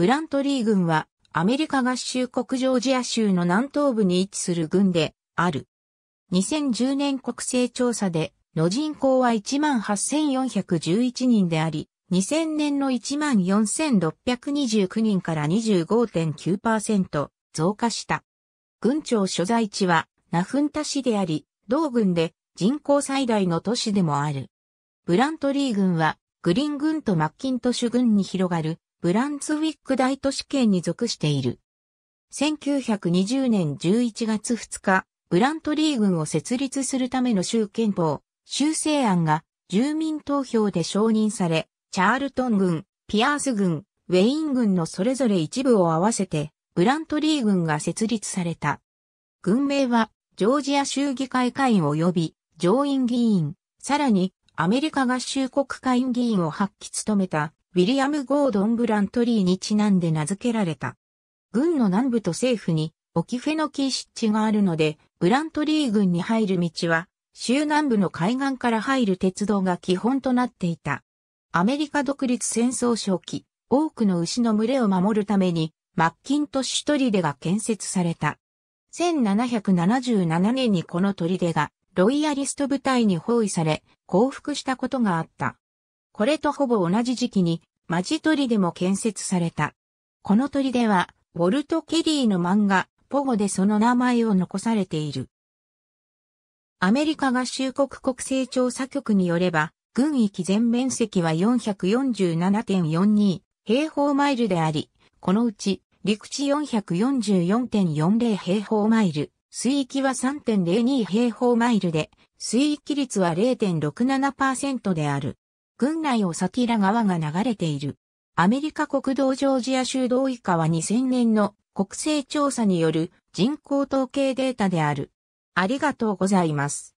ブラントリー軍はアメリカ合衆国ジョージア州の南東部に位置する軍である。2010年国勢調査での人口は18,411人であり、2000年の14,629人から25.9%増加した。軍庁所在地はナフンタ市であり、同軍で人口最大の都市でもある。ブラントリー軍はグリーン軍とマッキントシュ軍に広がるブランツウィック大都市圏に属している。1920年11月2日、ブラントリー軍を設立するための州憲法、修正案が住民投票で承認され、チャールトン軍、ピアース軍、ウェイン軍のそれぞれ一部を合わせて、ブラントリー軍が設立された。軍名は、ジョージア州議会会員及び上院議員、さらにアメリカ合衆国会議員を発揮務めたウィリアム・ゴードン・ブラントリーにちなんで名付けられた。軍の南部と政府にオキフェノキー湿地があるので、ブラントリー軍に入る道は、州南部の海岸から入る鉄道が基本となっていた。アメリカ独立戦争初期、多くの牛の群れを守るために、マッキントッシュ砦が建設された。1777年にこの砦が、ロイヤリスト部隊に包囲され、降伏したことがあった。これとほぼ同じ時期に、マジでも建設された。この砦は、ウォルト・ケリーの漫画、ポゴでその名前を残されている。アメリカ合衆国国勢調査局によれば、軍域全面積は447.42平方マイルであり、このうち陸地444.40平方マイル、水域は3.02平方マイルで、水域率は0.67%である。軍内をサティラ川が流れている。アメリカ国道ジョージア州同意下は2000年の国勢調査による人口統計データである。ありがとうございます。